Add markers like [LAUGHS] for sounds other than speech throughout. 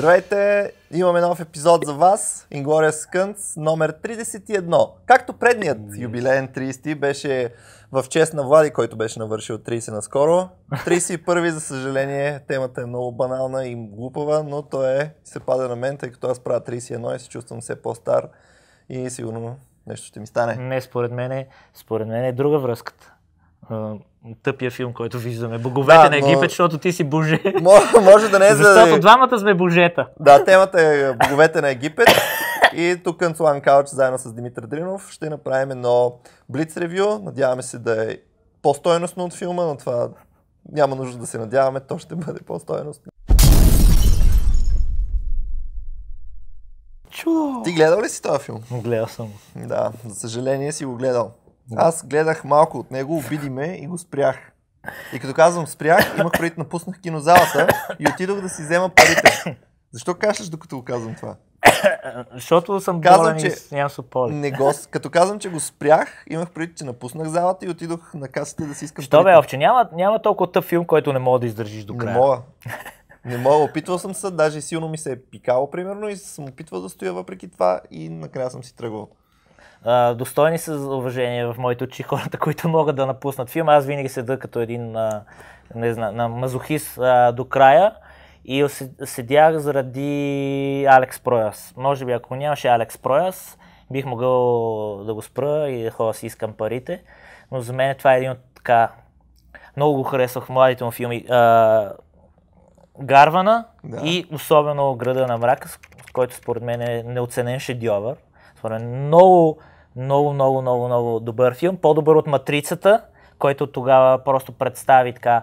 Здравейте! Имаме нов епизод за вас. Inglourious Кънц, номер 31. Както предният юбилеен 30 беше в чест на Влади, който беше навършил 30 наскоро. 31 за съжаление, темата е много банална и глупава, но то е, се пада на мен, тъй като аз правя 31 и се чувствам все по-стар и сигурно нещо ще ми стане. Не, според мен е, според мен е друга връзката тъпия филм, който виждаме. Боговете да, на Египет, но... защото ти си боже. Може да не е за... Защото двамата сме божета. Да, темата е Боговете на Египет. И тук Анцулан Кауч, заедно с Димитър Дринов ще направим едно блиц ревю. Надяваме се да е по-стойностно от филма, но това няма нужда да се надяваме, то ще бъде по-стойностно. Чу! Ти гледал ли си този филм? Гледал съм. Да, за съжаление си го гледал. Аз гледах малко от него, обиди ме и го спрях. И като казвам спрях, имах преди напуснах кинозалата и отидох да си взема парите. Защо кашляш, докато го казвам това? Защото съм казвам, болен че... и нямам супори. Не го... Като казвам, че го спрях, имах преди, че напуснах залата и отидох на касата да си искам Що бе, овче, няма, няма толкова тъп филм, който не мога да издържиш до края. Не мога. [LAUGHS] Не мога, опитвал съм се, даже силно ми се е пикало, примерно, и съм опитвал да стоя въпреки това и накрая съм си тръгвал достойни са за уважение в моите очи [LAUGHS] хората, които могат да напуснат филма. Аз винаги седа като един а, не зна, на мазохист а, до края и седях заради Алекс Прояс. Може би ако нямаше Алекс Прояс, бих могъл да го спра и да ходя си искам парите, но за мен това е един от така... Много го харесвах в младите му филми. А, Гарвана да. и особено Града на мрака, който според мен е неоценен шедьовър. Според мен много много, много, много, много добър филм. По-добър от Матрицата, който тогава просто представи така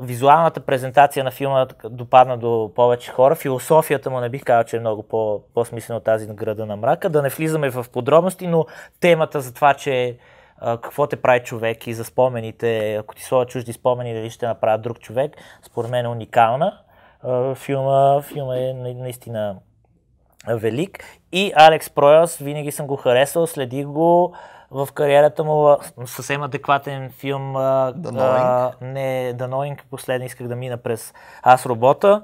визуалната презентация на филма допадна до повече хора. Философията му не бих казал, че е много по- по-смислена от тази на града на мрака. Да не влизаме в подробности, но темата за това, че какво те прави човек и за спомените, ако ти слова чужди спомени, дали ще направят друг човек, според мен е уникална. Филма, филма е наистина велик. И Алекс Прояс, винаги съм го харесал, следих го в кариерата му съвсем адекватен филм The Knowing. А, не, The Knowing, последно исках да мина през Аз робота.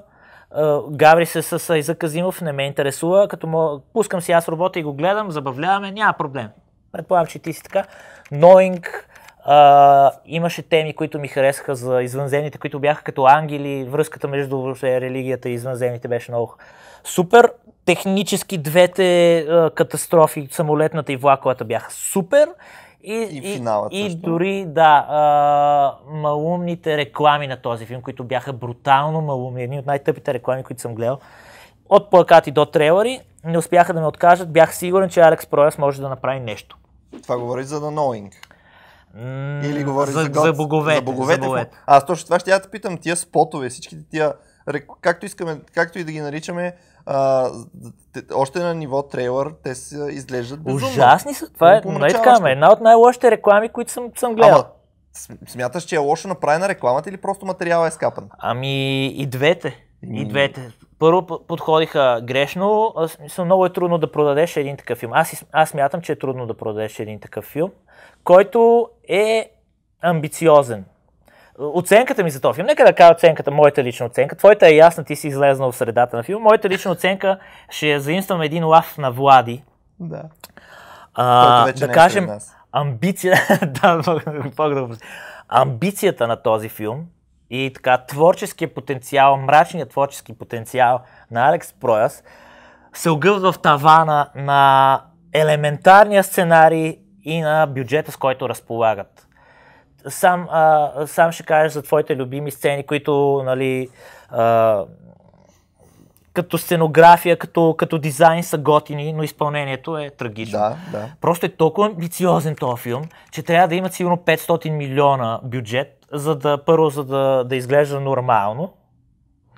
гаври се с Айза Казимов, не ме интересува, като му, пускам си Аз робота и го гледам, забавляваме, няма проблем. Предполагам, че ти си така. Knowing, имаше теми, които ми харесаха за извънземните, които бяха като ангели, връзката между религията и извънземните беше много супер технически двете а, катастрофи, самолетната и влаковата бяха супер. И, и, финалът, и, и дори, да, а, малумните реклами на този филм, които бяха брутално малумни, едни от най-тъпите реклами, които съм гледал, от плакати до трейлери, не успяха да ме откажат. Бях сигурен, че Алекс Прояс може да направи нещо. Това говори за The Knowing. Или говори за, за, за боговете. За боговете. За боговете. Аз точно това ще я да питам, тия спотове, всичките тия, както, искаме, както и да ги наричаме, още на ниво трейлър, те се изглеждат безумно. Ужасни са. Това е, но нали така, една от най-лошите реклами, които съм, съм гледал. Ама, смяташ, че е лошо направена рекламата или просто материала е скапан? Ами и двете. И двете. Първо подходиха грешно. Мисля, много е трудно да продадеш един такъв филм. Аз, аз мятам, че е трудно да продадеш един такъв филм, който е амбициозен оценката ми за този филм, нека да кажа оценката, моята лична оценка. Твоята е ясна, ти си излезнал в средата на филма. Моята лична оценка ще заимствам един лав на Влади. Да. А, да е кажем, амбиция... [LAUGHS] да, амбицията на този филм и така творческия потенциал, мрачният творчески потенциал на Алекс Прояс се огъвва в тавана на елементарния сценарий и на бюджета, с който разполагат сам, а, сам ще кажеш за твоите любими сцени, които, нали, а, като сценография, като, като дизайн са готини, но изпълнението е трагично. Да, да. Просто е толкова амбициозен този филм, че трябва да имат сигурно 500 милиона бюджет, за да първо, за да, да изглежда нормално,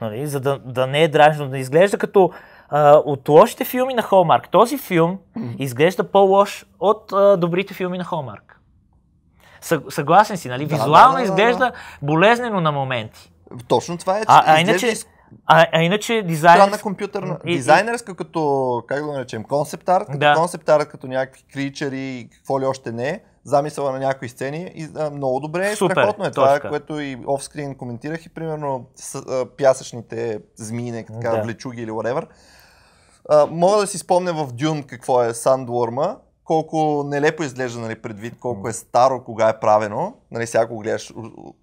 нали, за да, да не е дражно, да изглежда като а, от лошите филми на Холмарк. Този филм mm-hmm. изглежда по-лош от а, добрите филми на Холмарк. Съгласен си, нали? Да, Визуално да, да, изглежда болезнено на моменти. Точно това е. а, а иначе, а, а иначе дизайнер... Странна компютърна... И, дизайнерска като, как го наречем, концепт арт, като да. концепт арт, като някакви кричери и какво ли още не е, замисъла на някои сцени и а, много добре, е Супер, страхотно е това, е, което и офскрин коментирах и примерно с, а, пясъчните змии, така, да. влечуги или whatever. А, мога да си спомня в Дюн какво е Сандворма, колко нелепо изглежда, нали, предвид колко е старо, кога е правено. Нали, сега го гледаш,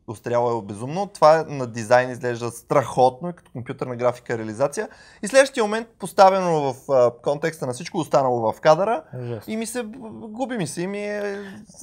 устряло е безумно. Това на дизайн изглежда страхотно, като компютърна графика реализация. И следващия момент, поставено в а, контекста на всичко останало в кадъра, Жест. и ми се губи ми се, и ми е,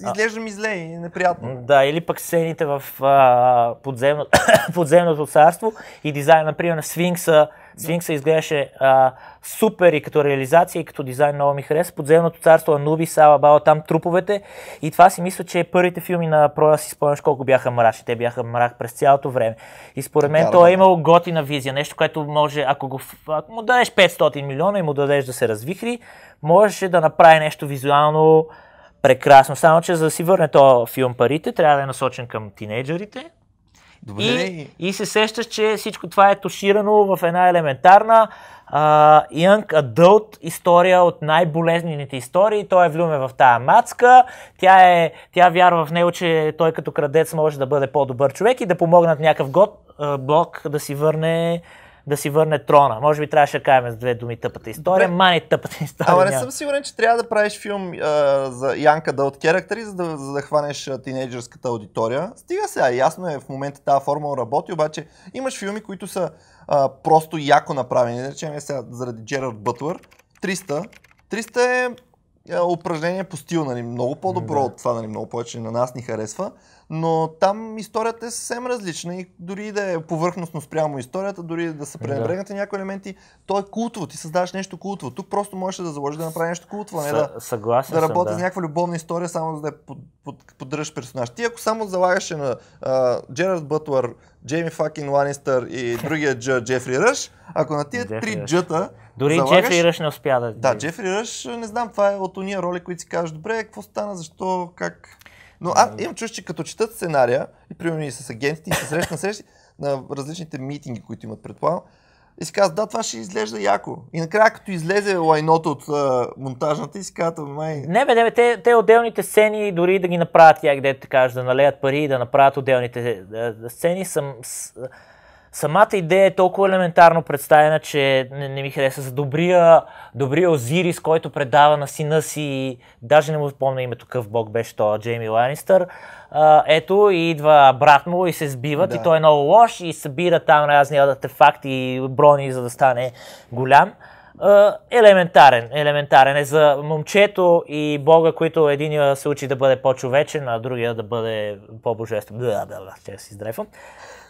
изглежда ми зле и неприятно. Да, или пък сцените в а, подземно, [COUGHS] подземното царство и дизайн, например, на Сфинкса, Сфинкса изглеждаше а, супер и като реализация, и като дизайн много ми хареса. Подземното царство, Ануби, Сала Бала, там труповете. И това си мисля, че първите филми на Проя си спомняш колко бяха мрачни. Те бяха мрак през цялото време. И според мен да, той е да, е имал готина визия, нещо, което може, ако, го, ако му дадеш 500 милиона и му дадеш да се развихри, можеше да направи нещо визуално прекрасно. Само, че за да си върне този филм парите, трябва да е насочен към тинейджерите, Добре. И, и се сещаш, че всичко това е туширано в една елементарна uh, Young Adult история от най-болезнените истории. Той е влюме в тая мацка, тя, е, тя вярва в него, че той като крадец може да бъде по-добър човек и да помогнат някакъв год, uh, блок да си върне да си върне трона. Може би трябваше да кажем с две думи тъпата история. Бе, Мани тъпата история. Ама не съм сигурен, че трябва да правиш филм а, за Янка да е от керактери, за да, за да хванеш тинейджерската аудитория. Стига сега, ясно е, в момента тази формула работи, обаче имаш филми, които са а, просто яко направени. Не речем сега заради Джерард Бътлър. 300. 300 е, е упражнение по стил, нали, много по-добро да. от това, нали, много повече на нас ни харесва но там историята е съвсем различна и дори да е повърхностно спрямо историята, дори да са пренебрегнати да. някои елементи, то е култово, ти създаваш нещо култово. Тук просто можеш да заложиш да направиш нещо култово, не да, да работи да. с някаква любовна история, само за да под, под, поддържаш персонаж. Ти ако само залагаше на uh, Джерард Бътлър, Джейми Факин Ланистър и другия [LAUGHS] Дж, Джефри Ръш, ако на тия три джата. дори залагаш... Джефри Ръш не успя да... Да, Джефри Ръш, не знам, това е от уния роли, които си казваш, добре, какво стана, защо, как... Но аз имам чувство, че като четат сценария, и примерно и с агентите, и се срещна срещи, на различните митинги, които имат предполагам, и си казват, да, това ще изглежда яко. И накрая, като излезе лайното от а, монтажната, и си казват, май... Не, бе, не, бе, те, те отделните сцени, дори да ги направят, я, дете така, да налеят пари и да направят отделните сцени, съм... С самата идея е толкова елементарно представена, че не, не ми хареса. За добрия, добрия Озирис, който предава на сина си, даже не му спомня името, какъв бог беше то, Джейми Ланнистър. а, ето и идва брат му и се сбиват да. и той е много лош и събира там разни артефакти и брони, за да стане голям. Е, елементарен. Елементарен е за момчето и Бога, които един се учи да бъде по-човечен, а другия да бъде по-божествен. Да, да, да, че си здрефам.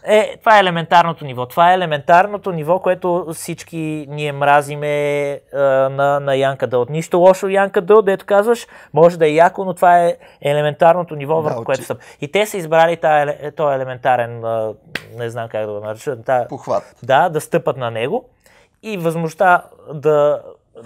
Е, това е елементарното ниво. Това е елементарното ниво, което всички ние мразиме е, на, на Янка Дъл. Нищо лошо Янка Дъл, дето казваш, може да е яко, но това е елементарното ниво, върху да, което съм. И те са избрали е, този елементарен, е, не знам как да го нарича, тая, похват. Да, да стъпат на него и възможността да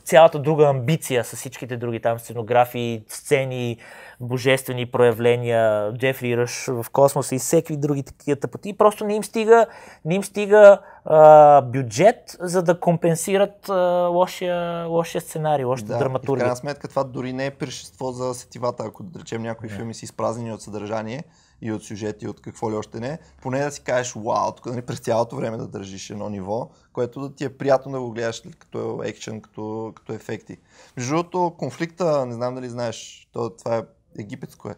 цялата друга амбиция с всичките други там сценографии, сцени, божествени проявления, Джефри Ръш в космоса и всеки други такива тъпоти. Просто не им стига, не им стига а, бюджет, за да компенсират а, лошия, лошия сценарий, лошата да, драматургия. в крайна сметка това дори не е пиршество за сетивата, ако да речем някои yeah. филми са изпразнени от съдържание и от сюжети, и от какво ли още не, поне да си кажеш вау, тук нали, през цялото време да държиш едно ниво, което да ти е приятно да го гледаш нали, като екшен, като, като ефекти. Между другото, конфликта, не знам дали знаеш, то, това е египетско е.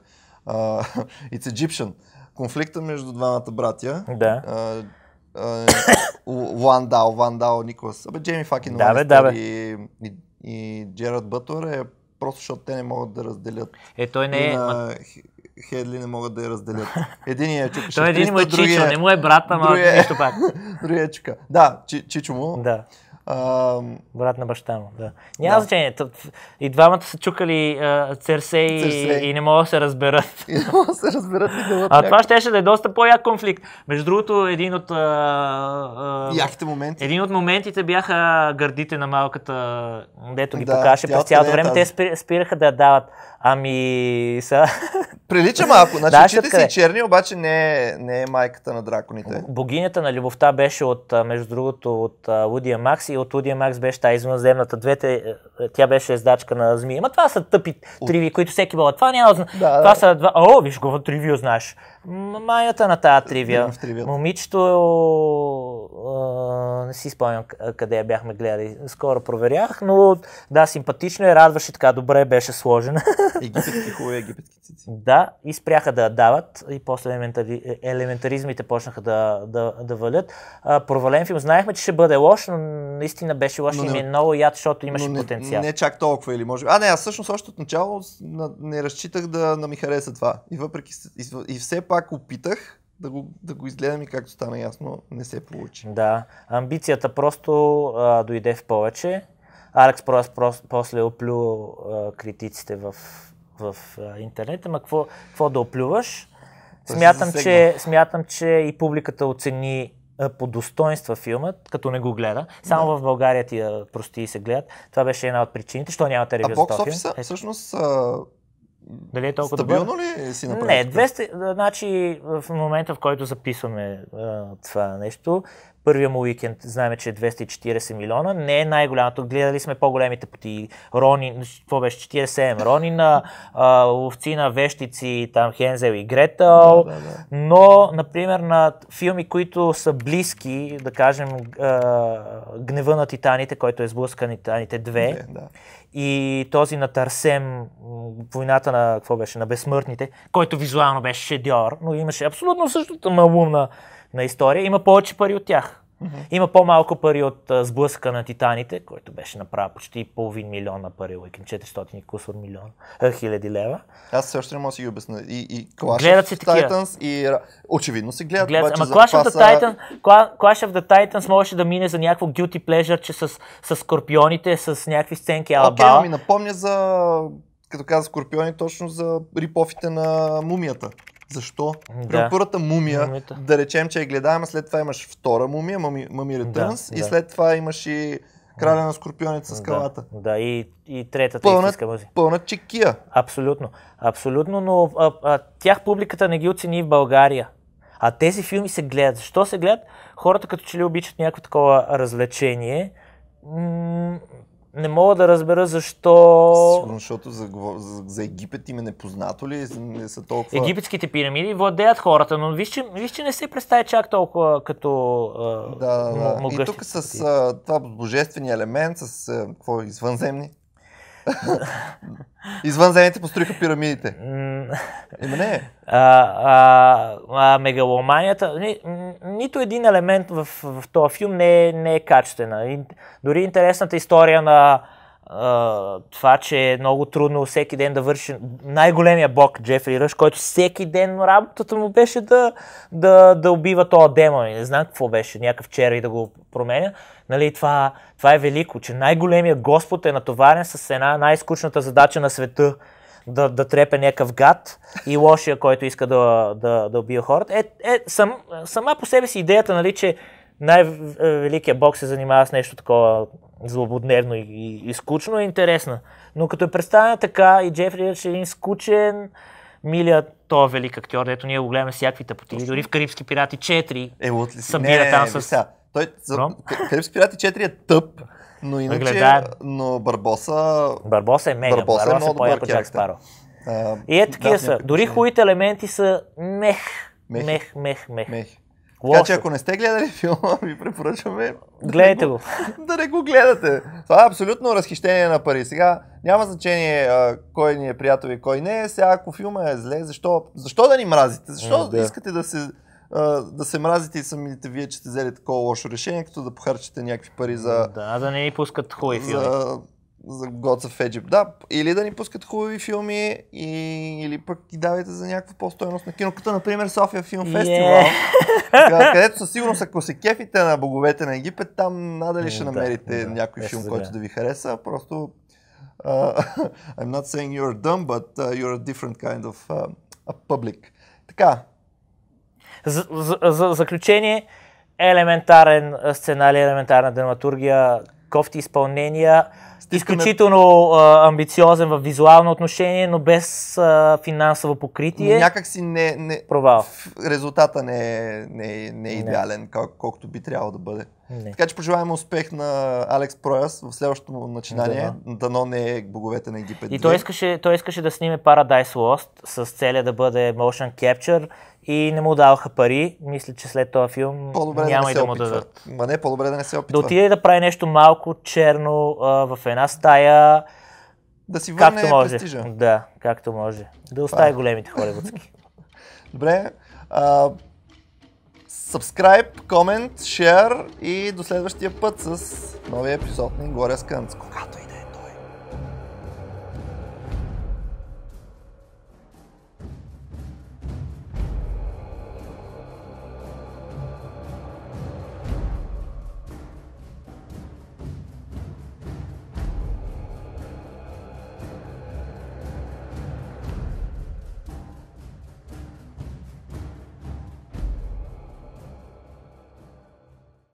Uh, [LAUGHS] it's Egyptian. Конфликта между двамата братя. Да. Uh, Вандал, Николас. Абе, Джейми Факин да, бе, да, бе. И, и, и Джерард Бътър е просто защото те не могат да разделят. Е, той не е... На... Хедли не могат да я разделят. [LAUGHS] Единият е чука. Той е един му е другия... Чичо, не му е брат, ама другия... Е- нищо пак. [LAUGHS] другия е чука. Да, чи, Чичо му. Да. А... Брат на баща му, да. Няма да. значение. И двамата са чукали а, Церсей, Церсей. И, [LAUGHS] и не могат да се разберат. И не могат да се разберат и А това щеше да е доста по-як конфликт. Между другото, един от... А, а, Яките моменти. Един от моментите бяха гърдите на малката, дето ги да, покаше през е цялото време. тази. те спираха да дават Ами, са... Прилича малко. Значи, да, очите си черни, обаче не е, не е майката на драконите. Богинята на любовта беше от, между другото, от Лудия Макс и от Лудия Макс беше тази извънземната. Двете, е, е, тя беше ездачка на змия. Ма това са тъпи от... триви, които всеки бъл. Това няма... Да, това да. са два... О, виж го, тривио знаеш. Майната на тази тривия. Момичето, а, не си спомням къде я бяхме гледали, скоро проверях, но да, симпатично е, радваше така, добре беше сложена. [LAUGHS] Египетски хубави египетски цици. Да, и спряха да дават и после елементари... Е, елементаризмите почнаха да, да, да валят. А, провален филм, знаехме, че ще бъде лош, но наистина беше лош но и ми е много яд, защото имаше но не, потенциал. Не чак толкова или може А, не, аз всъщност още от начало не разчитах да, да ми хареса това. И въпреки, и, и все пак опитах да го, да го изгледам и както стана ясно, не се получи. Да, амбицията просто а, дойде в повече. Алекс Прос после оплю а, критиците в, в а, интернет. Ама какво, какво да оплюваш? Смятам че, смятам, че и публиката оцени по достоинства филмът, като не го гледа. Само да. в България тия прости се гледат. Това беше една от причините, що нямате ревю А бокс офиса, всъщност, а, дали е толкова Стабилно добър? ли си направил? Не, 200, значи в момента, в който записваме а, това нещо, първия му уикенд знаем, че е 240 милиона. Не е най-голямото. Гледали сме по-големите поти. Рони, какво беше? 47. Рони на ловци на вещици, там Хензел и Гретъл. Да, да, да. Но, например, на филми, които са близки, да кажем, а, Гнева на титаните, който е на титаните 2. Да, да. И този на Тарсем, войната на, какво беше, на безсмъртните, който визуално беше шедьор, но имаше абсолютно същата малумна на история, има повече пари от тях. Mm-hmm. Има по-малко пари от а, сблъска на титаните, който беше направил почти половин милион на пари, към 400 и кусор милион, а, хиляди лева. Аз все още не мога да си ги обясня. И, и Clash of Titans, и очевидно се гледат. гледат обаче, ама Clash, of the Titan, Clash of the Titans можеше да мине за някакво guilty pleasure, че с, с скорпионите, с някакви сценки алабала. Окей, okay, ми напомня за, като каза скорпиони, точно за рипофите на мумията. Защо? Да. първата мумия, Мумията. да речем, че я гледаем, а след това имаш втора мумия, Мами, мами Returns, да, и да. след това имаш и Краля на скорпионите с скалата. Да, да и, и третата пълна, истинска музика. Пълна чекия. Абсолютно. Абсолютно, но а, а, тях публиката не ги оцени в България. А тези филми се гледат. Защо се гледат? Хората като че ли обичат някакво такова развлечение, м- не мога да разбера защо... Сигурно, защото за, за, за Египет им е непознато ли? Не са толкова... Египетските пирамиди владеят хората, но виж, че, виж, че не се представя чак толкова като а, да, да. И тук с а, това божествения елемент, с а, какво е, извънземни, Извънземните построиха пирамидите. Има не е. а, а, а, мегаломанията, ни, нито един елемент в, в този филм не е, не е качествена. дори интересната история на, това, че е много трудно всеки ден да върши най-големия бог Джефри Ръш, който всеки ден работата му беше да, да, да убива този демон. Не знам какво беше, някакъв чер и да го променя. Нали, това, това е велико, че най-големия Господ е натоварен с една най-скучната задача на света да, да трепе някакъв гад и лошия, който иска да, да, да убива хората. Е, е, сам, сама по себе си идеята, нали, че най-великият бог се занимава с нещо такова злободневно и, и, и скучно, е интересна. Но като е представена така и Джефри Рич е един скучен, милият то е велик актьор, дето ние го гледаме всякакви тъпотини. Дори в Карибски пирати 4 е, от ли си? събира не, там не, не, с... Той, за... Карибски пирати 4 е тъп, но иначе, Гледа... но Барбоса... Барбоса е мега, Барбоса, е Барбоса е, е по-яко Джак Спаро. А, и е такива да, са. Дори хуите елементи са мех. Мех, мех, мех. мех. мех. Лошо. Така че ако не сте гледали [LAUGHS] филма, ви препоръчваме. Гледайте да го. да не го гледате. Това е абсолютно разхищение на пари. Сега няма значение а, кой ни е приятел и кой не е. Сега ако филма е зле, защо, защо да ни мразите? Защо а, да. искате да се, а, да се мразите и самите вие, че сте взели такова лошо решение, като да похарчите някакви пари за... Да, да не ни пускат хубави филми. За за Gods of Egypt. Да, или да ни пускат хубави филми, и, или пък ги давайте за някаква по-стойност на кино, като например София Филм Фестивал, yeah. където със сигурност, ако се кефите на боговете на Египет, там надали е, ще yeah, намерите yeah, някой е, филм, който да ви хареса, просто uh, [LAUGHS] I'm not saying you're dumb, but uh, you're a different kind of uh, a public. Така. За, за, за заключение, елементарен сценарий, елементарна драматургия, кофти изпълнения, Стискаме... изключително а, амбициозен в визуално отношение, но без а, финансово покритие. Но някак си не, не... Провал. Резултата не е, не, е, не е идеален, не. Кол- колкото би трябвало да бъде. Не. Така че пожелаваме успех на Алекс Прояс в следващото му начинание. Да. Дано не е боговете на Египет. И той искаше, той искаше да сниме Paradise Lost с целя е да бъде motion capture и не му даваха пари. Мисля, че след този филм по-добре няма да и да му опитва. дадат. Ма не, по-добре да не се опитва. Да отиде да прави нещо малко черно а, в една стая. Да си върне както може. престижа. Да, както може. Да е. остави големите хора [LAUGHS] Добре. А, subscribe, comment, share и до следващия път с новия епизод на Ингория Скънц. Когато и е.